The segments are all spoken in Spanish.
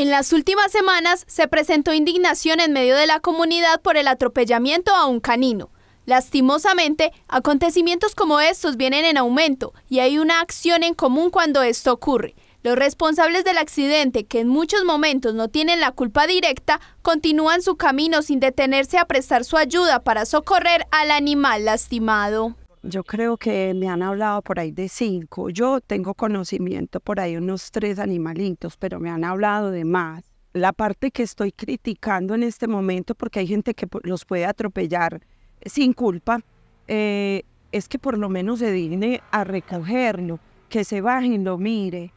En las últimas semanas se presentó indignación en medio de la comunidad por el atropellamiento a un canino. Lastimosamente, acontecimientos como estos vienen en aumento y hay una acción en común cuando esto ocurre. Los responsables del accidente, que en muchos momentos no tienen la culpa directa, continúan su camino sin detenerse a prestar su ayuda para socorrer al animal lastimado yo creo que me han hablado por ahí de cinco. Yo tengo conocimiento por ahí unos tres animalitos, pero me han hablado de más. La parte que estoy criticando en este momento, porque hay gente que los puede atropellar sin culpa, eh, es que por lo menos se digne a recogerlo, que se bajen, lo mire.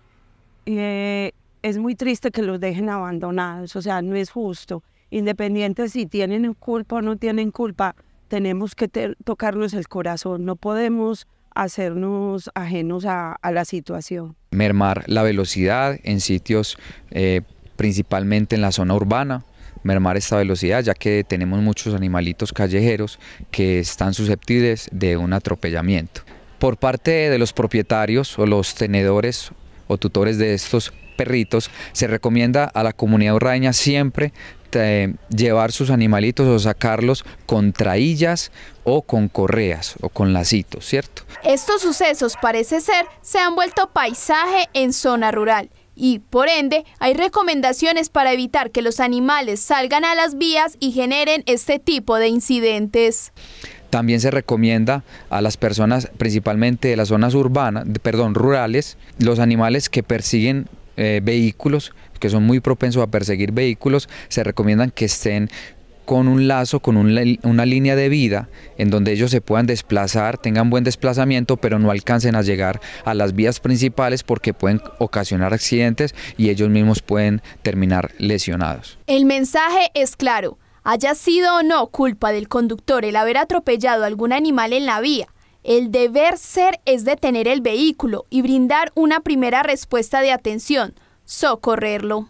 Eh, es muy triste que los dejen abandonados, o sea, no es justo. Independiente si tienen culpa o no tienen culpa, tenemos que tocarnos el corazón, no podemos hacernos ajenos a, la situación. Mermar la velocidad en sitios, eh, principalmente en la zona urbana, mermar esta velocidad, ya que tenemos muchos animalitos callejeros que están susceptibles de un atropellamiento. Por parte de los propietarios o los tenedores o tutores de estos perritos, se recomienda a la comunidad urraña siempre eh, llevar sus animalitos o sacarlos con traillas o con correas o con lacitos, ¿cierto? Estos sucesos parece ser se han vuelto paisaje en zona rural y, por ende, hay recomendaciones para evitar que los animales salgan a las vías y generen este tipo de incidentes. También se recomienda a las personas, principalmente de las zonas urbanas, perdón, rurales, los animales que persiguen eh, vehículos, que son muy propensos a perseguir vehículos, se recomiendan que estén con un lazo, con una línea de vida en donde ellos se puedan desplazar, tengan buen desplazamiento, pero no alcancen a llegar a las vías principales porque pueden ocasionar accidentes y ellos mismos pueden terminar lesionados. El mensaje es claro. Haya sido o no culpa del conductor el haber atropellado algún animal en la vía, el deber ser es detener el vehículo y brindar una primera respuesta de atención, socorrerlo.